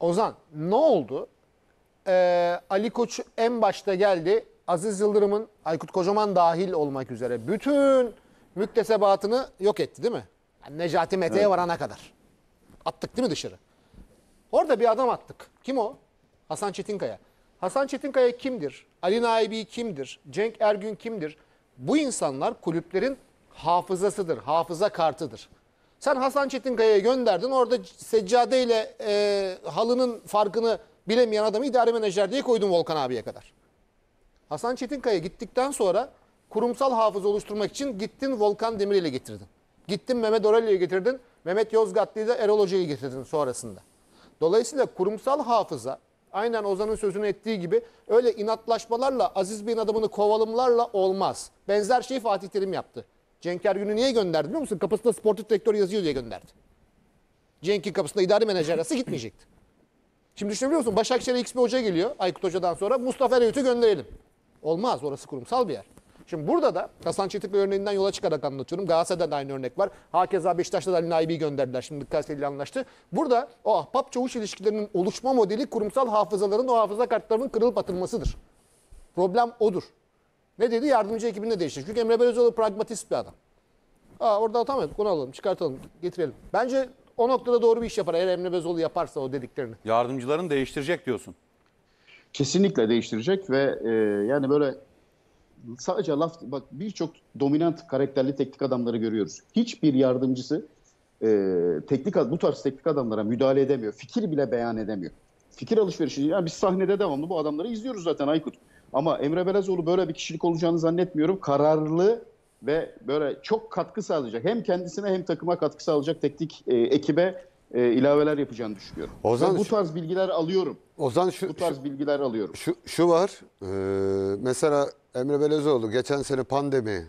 Ozan ne oldu? Ee, Ali Koç en başta geldi. Aziz Yıldırım'ın Aykut Kocaman dahil olmak üzere bütün müktesebatını yok etti değil mi? Yani Necati Mete'ye evet. varana kadar. Attık değil mi dışarı? Orada bir adam attık. Kim o? Hasan Çetinkaya. Hasan Çetinkaya kimdir? Ali Naibi kimdir? Cenk Ergün kimdir? Bu insanlar kulüplerin hafızasıdır, hafıza kartıdır. Sen Hasan Çetinkaya'ya gönderdin. Orada seccade ile e, halının farkını bilemeyen adamı idare menajer diye koydun Volkan abiye kadar. Hasan Çetinkaya gittikten sonra kurumsal hafız oluşturmak için gittin Volkan Demir ile getirdin. Gittin Mehmet Aurelio'yu getirdin. Mehmet Yozgatlı'yı da Erol Hoca'yı getirdin sonrasında. Dolayısıyla kurumsal hafıza aynen Ozan'ın sözünü ettiği gibi öyle inatlaşmalarla, Aziz bir adamını kovalımlarla olmaz. Benzer şeyi Fatih Terim yaptı. Cenk Ergün'ü niye gönderdi biliyor musun? Kapısında sportif direktör yazıyor diye gönderdi. Cenk'in kapısında idari menajer arası gitmeyecekti. Şimdi düşünebiliyor musun? Başakşehir'e X bir hoca geliyor Aykut Hoca'dan sonra. Mustafa Eröğüt'ü gönderelim. Olmaz orası kurumsal bir yer. Şimdi burada da Hasan Çetin'in örneğinden yola çıkarak anlatıyorum. Galatasaray'da da aynı örnek var. Hakeza Beşiktaş'ta da Ali Naibi'yi gönderdiler. Şimdi Kayseri ile anlaştı. Burada o ahbap çavuş ilişkilerinin oluşma modeli kurumsal hafızaların o hafıza kartlarının kırılıp atılmasıdır. Problem odur. Ne dedi? Yardımcı ekibinde değiştir. Çünkü Emre Belözoğlu pragmatist bir adam. Aa, orada atamadık. Onu alalım, çıkartalım, getirelim. Bence o noktada doğru bir iş yapar. Eğer Emre Belözoğlu yaparsa o dediklerini. Yardımcıların değiştirecek diyorsun. Kesinlikle değiştirecek ve e, yani böyle sadece laf bak birçok dominant karakterli teknik adamları görüyoruz. Hiçbir yardımcısı e, teknik bu tarz teknik adamlara müdahale edemiyor. Fikir bile beyan edemiyor. Fikir alışverişi yani biz sahnede devamlı bu adamları izliyoruz zaten Aykut. Ama Emre Belezoğlu böyle bir kişilik olacağını zannetmiyorum. Kararlı ve böyle çok katkı sağlayacak. Hem kendisine hem takıma katkı sağlayacak teknik e, ekibe e, ilaveler yapacağını düşünüyorum. Ozan, ben bu tarz bilgiler alıyorum. Ozan şu, bu tarz şu, bilgiler alıyorum. Şu, şu var. E, mesela Emre Belezoğlu geçen sene pandemi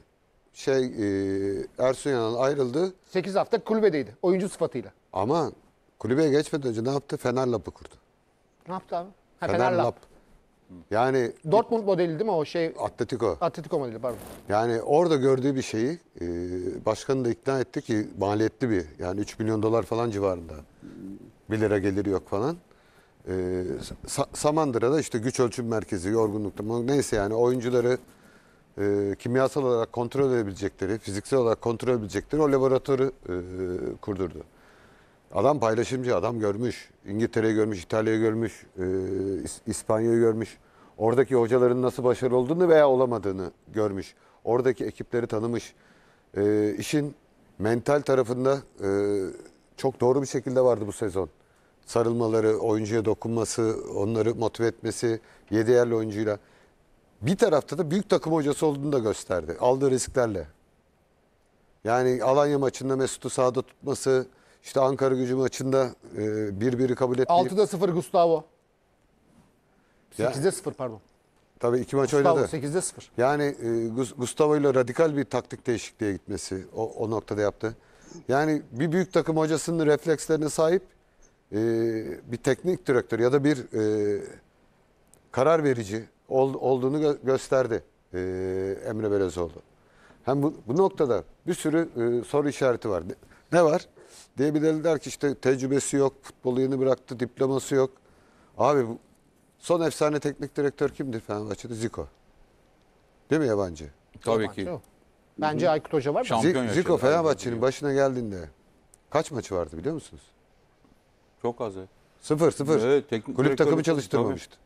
şey e, Ersun Yanal ayrıldı. 8 hafta kulübedeydi oyuncu sıfatıyla. Ama kulübeye geçmeden önce ne yaptı? Fener Lap'ı kurdu. Ne yaptı abi? Ha, Fener, Fener Lap. Lap. Yani Dortmund modeli değil mi o şey? Atletico. Atletico modeli pardon. Yani orada gördüğü bir şeyi e, başkanı da ikna etti ki maliyetli bir yani 3 milyon dolar falan civarında. 1 lira geliri yok falan. E, Sa- Samandıra'da işte güç ölçüm merkezi, yorgunlukta neyse yani oyuncuları e, kimyasal olarak kontrol edebilecekleri, fiziksel olarak kontrol edebilecekleri o laboratuvarı e, kurdurdu. Adam paylaşımcı, adam görmüş. İngiltere'yi görmüş, İtalya'yı görmüş, e, İspanya'yı görmüş. Oradaki hocaların nasıl başarılı olduğunu veya olamadığını görmüş. Oradaki ekipleri tanımış. E, işin mental tarafında e, çok doğru bir şekilde vardı bu sezon. Sarılmaları, oyuncuya dokunması, onları motive etmesi, yedi yerli oyuncuyla. Bir tarafta da büyük takım hocası olduğunu da gösterdi. Aldığı risklerle. Yani Alanya maçında Mesut'u sahada tutması, işte Ankara gücü maçında e, 1-1'i kabul etti. 6'da 0 Gustavo. Ya. 8'de 0 pardon. Tabii iki maç Gustavo, oynadı. 8'de 0. Yani e, Gustavo ile radikal bir taktik değişikliğe gitmesi o, o noktada yaptı. Yani bir büyük takım hocasının reflekslerine sahip e, bir teknik direktör ya da bir e, karar verici olduğunu gösterdi e, Emre Belezoğlu. Hem bu, bu noktada bir sürü e, soru işareti var. ne var? Diye bir dediler ki işte tecrübesi yok, futbolu yeni bıraktı, diploması yok. Abi son efsane teknik direktör kimdi? Fenerbahçe'de? Zico. Değil mi yabancı? Tabii ki. Bence Aykut Hoca var mı? Zico Fenerbahçe'nin başına geldiğinde kaç maçı vardı biliyor musunuz? Çok azı. Sıfır sıfır. Evet, teknik Kulüp takımı çalıştırmamıştı.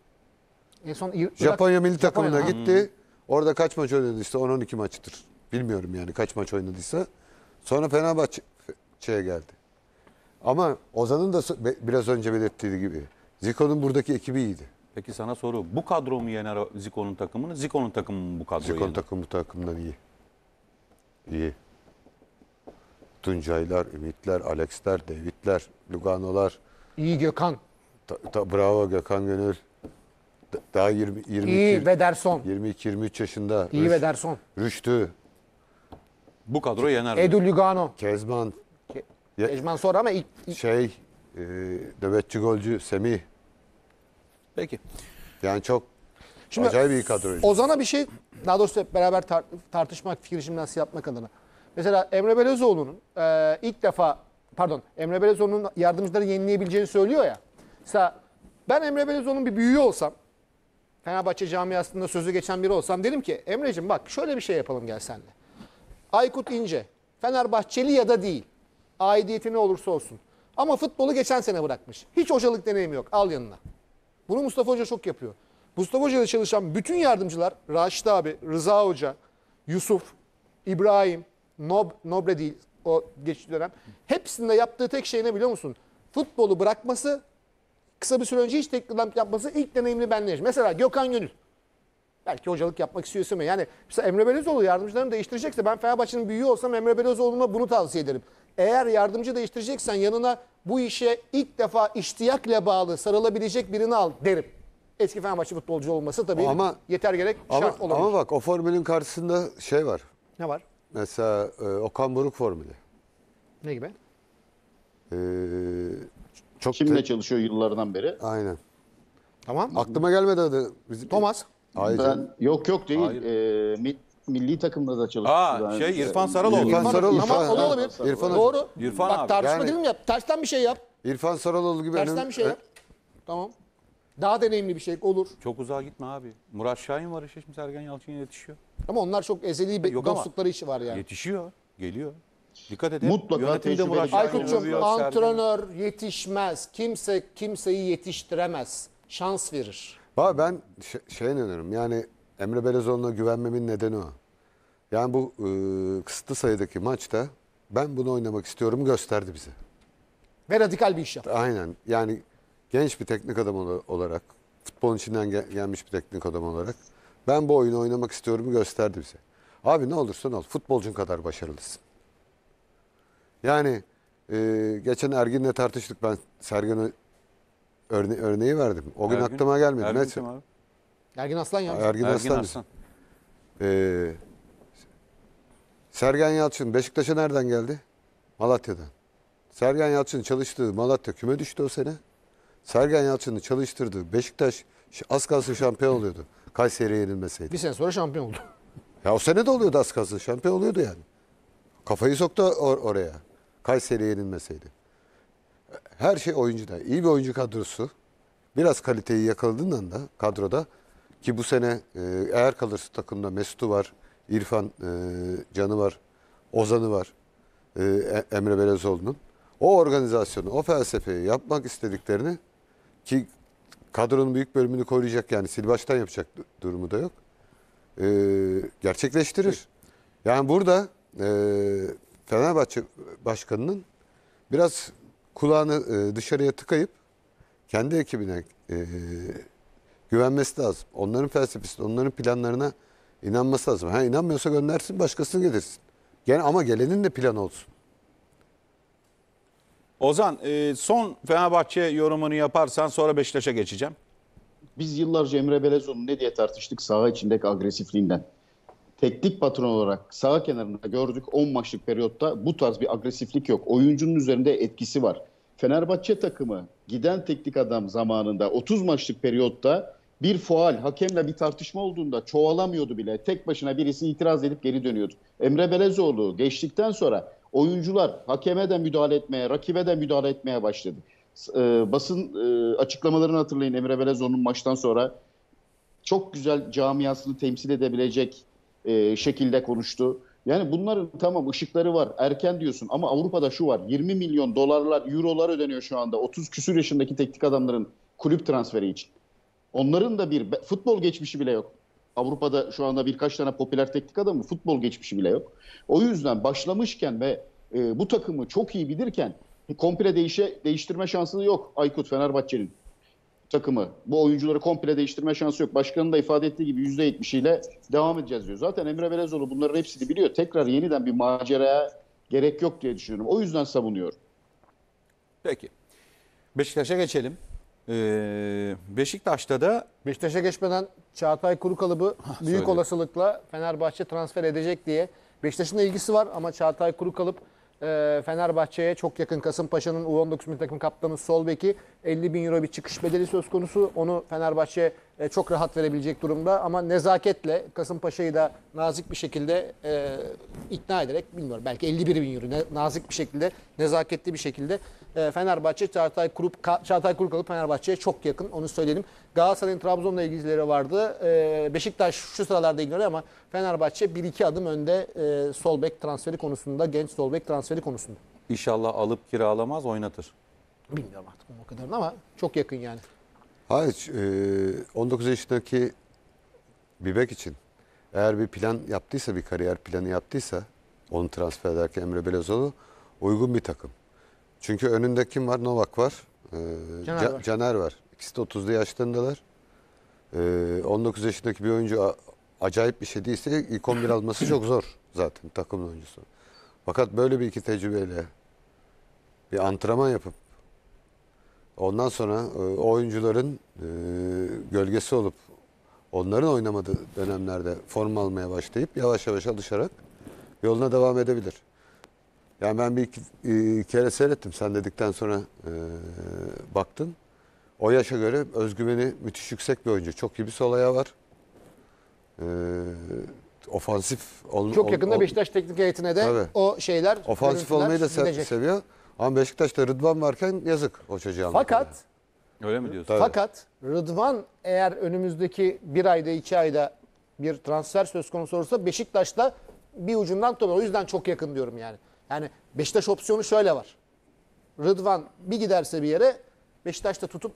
En son Irak, Japonya milli Japonya, takımına ha. gitti. Orada kaç maç oynadıysa 10-12 maçtır. Bilmiyorum yani kaç maç oynadıysa. Sonra Fenerbahçe'ye geldi. Ama Ozan'ın da biraz önce belirttiği gibi Zico'nun buradaki ekibi iyiydi. Peki sana soru. Bu kadro mu yener Zico'nun takımını? Zico'nun takımı mı bu kadroyu Zico'nun yener? takımı bu takımdan iyi. İyi. Tuncaylar, Ümitler, Alexler, Davidler, Lugano'lar. İyi Gökhan. Ta, ta, bravo Gökhan Gönül. Daha 20, 22, İyi DerSon. 22-23 yaşında. İyi Rüş- DerSon. Rüştü, Bu kadro yener Edu Lugano. Kezban, ya, Ejman sor ama ilk... Şey, e, nöbetçi golcü Semih. Peki. Yani çok Şimdi acayip iyi kadroydu. Ozan'a bir şey, daha doğrusu beraber tar tartışmak, fikir nasıl yapmak adına. Mesela Emre Belezoğlu'nun e, ilk defa, pardon Emre Belezoğlu'nun yardımcıları yenileyebileceğini söylüyor ya. Mesela ben Emre Belezoğlu'nun bir büyüğü olsam, Fenerbahçe camiasında sözü geçen biri olsam dedim ki Emre'cim bak şöyle bir şey yapalım gel senle. Aykut İnce, Fenerbahçeli ya da değil. Aidiyeti ne olursa olsun. Ama futbolu geçen sene bırakmış. Hiç hocalık deneyimi yok. Al yanına. Bunu Mustafa Hoca çok yapıyor. Mustafa Hoca ile çalışan bütün yardımcılar, Raşit abi, Rıza Hoca, Yusuf, İbrahim, Nob, Nobre değil o geçti dönem. Hepsinde yaptığı tek şey ne biliyor musun? Futbolu bırakması, kısa bir süre önce hiç teknik yapması ilk deneyimli benleşme. Mesela Gökhan Gönül. Belki hocalık yapmak istiyor istemiyor. Yani mesela Emre Belözoğlu yardımcılarını değiştirecekse ben Fenerbahçe'nin büyüğü olsam Emre Belözoğlu'na bunu tavsiye ederim. Eğer yardımcı değiştireceksen yanına bu işe ilk defa iştiyakla bağlı sarılabilecek birini al derim. Eski Fenerbahçe futbolcu olması tabii ama, yeter gerek ama, şart olabilir. Ama bak o formülün karşısında şey var. Ne var? Mesela e, Okan Buruk formülü. Ne gibi? Ee, çok Kimle te... çalışıyor yıllardan beri? Aynen. Tamam. Aklıma gelmedi adı. Bizim... Thomas. Hayır. Ben, yok yok değil. Ee, milli takımda da çalıştı. Aa yani. şey İrfan Saraloğlu. İrfan, İrfan Saraloğlu. Tamam İrfan, o da olabilir. İrfan Doğru. İrfan Bak abi. tartışma yani, yap. ya. Tersten bir şey yap. İrfan Saraloğlu gibi. Tersten önemli. bir şey yap. Tamam. Daha deneyimli bir şey olur. Çok uzağa gitme abi. Murat Şahin var işte şimdi Sergen Yalçın yetişiyor. Ama onlar çok ezeli Yok dostlukları işi var yani. Yetişiyor. Geliyor. Dikkat edin. Mutlaka tecrübeli. Aykut'cum antrenör Sergen. yetişmez. Kimse kimseyi yetiştiremez. Şans verir. Ba ben şey şeye inanıyorum. Yani Emre Belezoğlu'na güvenmemin nedeni o. Yani bu e, kısıtlı sayıdaki maçta ben bunu oynamak istiyorum gösterdi bize. Ve radikal bir iş yaptı. Aynen yani genç bir teknik adam olarak, futbolun içinden gel gelmiş bir teknik adam olarak ben bu oyunu oynamak istiyorum gösterdi bize. Abi ne olursan ol futbolcun kadar başarılısın. Yani e, geçen Ergin'le tartıştık ben Sergen örne örneği verdim. O gün Ergün, aklıma gelmedi. Ergin, Ergin Aslan ya. Ergin, Ergin Aslan. Aslan. Ee, Sergen Yalçın Beşiktaş'a nereden geldi? Malatya'dan. Sergen Yalçın çalıştırdı Malatya küme düştü o sene. Sergen Yalçın'ı çalıştırdı Beşiktaş az kalsın şampiyon oluyordu. Kayseri'ye yenilmeseydi. Bir sene sonra şampiyon oldu. Ya o sene de oluyordu az kalsın. Şampiyon oluyordu yani. Kafayı soktu or oraya. Kayseri'ye yenilmeseydi. Her şey oyuncuda. İyi bir oyuncu kadrosu. Biraz kaliteyi yakaladığın da kadroda ki bu sene e, eğer kalırsa takımda Mesut'u var, İrfan e, Can'ı var, Ozan'ı var e, e, Emre Belezoğlu'nun. O organizasyonu, o felsefeyi yapmak istediklerini ki kadronun büyük bölümünü koruyacak yani silbaştan yapacak durumu da yok. E, gerçekleştirir. Şey- yani burada e, Fenerbahçe Başkanı'nın biraz kulağını e, dışarıya tıkayıp kendi ekibine e, güvenmesi lazım. Onların felsefesi, onların planlarına İnanması lazım. Ha inanmıyorsa göndersin başkasını getirsin. Yani ama gelenin de plan olsun. Ozan e, son Fenerbahçe yorumunu yaparsan sonra Beşiktaş'a geçeceğim. Biz yıllarca Emre Belezoğlu ne diye tartıştık saha içindeki agresifliğinden. Teknik patron olarak saha kenarında gördük 10 maçlık periyotta bu tarz bir agresiflik yok. Oyuncunun üzerinde etkisi var. Fenerbahçe takımı giden teknik adam zamanında 30 maçlık periyotta bir fual, hakemle bir tartışma olduğunda çoğalamıyordu bile. Tek başına birisi itiraz edip geri dönüyordu. Emre Belezoğlu geçtikten sonra oyuncular hakeme de müdahale etmeye, rakibe de müdahale etmeye başladı. E, basın e, açıklamalarını hatırlayın Emre Belezoğlu'nun maçtan sonra çok güzel camiasını temsil edebilecek e, şekilde konuştu. Yani bunların tamam ışıkları var erken diyorsun ama Avrupa'da şu var 20 milyon dolarlar eurolar ödeniyor şu anda 30 küsür yaşındaki teknik adamların kulüp transferi için. Onların da bir futbol geçmişi bile yok. Avrupa'da şu anda birkaç tane popüler teknik adamı futbol geçmişi bile yok. O yüzden başlamışken ve e, bu takımı çok iyi bilirken komple değişe değiştirme şansı yok Aykut Fenerbahçe'nin takımı. Bu oyuncuları komple değiştirme şansı yok. Başkanın da ifade ettiği gibi ile devam edeceğiz diyor. Zaten Emre Belezoğlu bunların hepsini biliyor. Tekrar yeniden bir maceraya gerek yok diye düşünüyorum. O yüzden savunuyorum. Peki. Beşiktaş'a geçelim. Ee, Beşiktaş'ta da Beşiktaş'a geçmeden Çağatay Kurukalıbı büyük söyle. olasılıkla Fenerbahçe transfer edecek diye. Beşiktaş'ın da ilgisi var ama Çağatay Kurukalıp e, Fenerbahçe'ye çok yakın Kasımpaşa'nın U19 takım kaptanı sol beki 50 bin euro bir çıkış bedeli söz konusu. Onu Fenerbahçe e, çok rahat verebilecek durumda ama nezaketle Kasımpaşa'yı da nazik bir şekilde e, ikna ederek bilmiyorum belki 51 bin euro nazik bir şekilde nezaketli bir şekilde ee, Fenerbahçe Çağatay Kurup Ka Çağatay Kurukalı Fenerbahçe'ye çok yakın. Onu söyleyelim. Galatasaray'ın Trabzon'la ilgilileri vardı. Ee, Beşiktaş şu sıralarda ilgileniyor ama Fenerbahçe 1-2 adım önde e, sol bek transferi konusunda, genç sol bek transferi konusunda. İnşallah alıp kiralamaz, oynatır. Bilmiyorum artık o kadarını ama çok yakın yani. Hayır, 19 e, yaşındaki Bibek için eğer bir plan yaptıysa, bir kariyer planı yaptıysa onu transfer ederken Emre Belezoğlu uygun bir takım. Çünkü önünde kim var? Novak var. Ee, Caner, var. Caner var. İkisi de 30'lu yaşlarındalar. Ee, 19 yaşındaki bir oyuncu acayip bir şey değilse ilk 11 alması çok zor zaten takım oyuncusu. Fakat böyle bir iki tecrübeyle bir antrenman yapıp ondan sonra e, o oyuncuların e, gölgesi olup onların oynamadığı dönemlerde form almaya başlayıp yavaş yavaş alışarak yoluna devam edebilir. Yani ben bir iki, e, kere seyrettim. Sen dedikten sonra e, baktın. O yaşa göre özgüveni müthiş yüksek bir oyuncu. Çok iyi bir sol ayağı var. E, ofansif. Ol, Çok yakında ol, Beşiktaş teknik heyetine de tabii. o şeyler Ofansif olmayı da se seviyor. Ama Beşiktaş'ta Rıdvan varken yazık o çocuğa. Fakat Öyle mi diyorsun? Tabii. Fakat Rıdvan eğer önümüzdeki bir ayda iki ayda bir transfer söz konusu olursa Beşiktaş'ta bir ucundan tutamıyor. O yüzden çok yakın diyorum yani. Yani Beşiktaş opsiyonu şöyle var. Rıdvan bir giderse bir yere Beşiktaş da tutup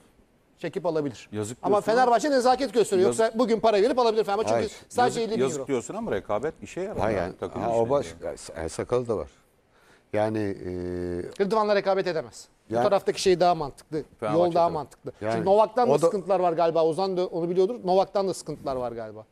çekip alabilir. Yazık ama Fenerbahçe nezaket gösteriyor. Yoksa bugün para verip alabilir Fenerbahçe. Çünkü sadece yazık, 50 bin yazık euro. diyorsun ama rekabet işe yarar. Hayır, yani, ha, o başka. Yani. E, sakalı da var. Yani e... Rıdvan'la rekabet edemez. Yani, Bu taraftaki şey daha mantıklı. Yol daha mantıklı. Yani, Şimdi Novak'tan da, da sıkıntılar var galiba. Ozan da onu biliyordur. Novak'tan da sıkıntılar var galiba.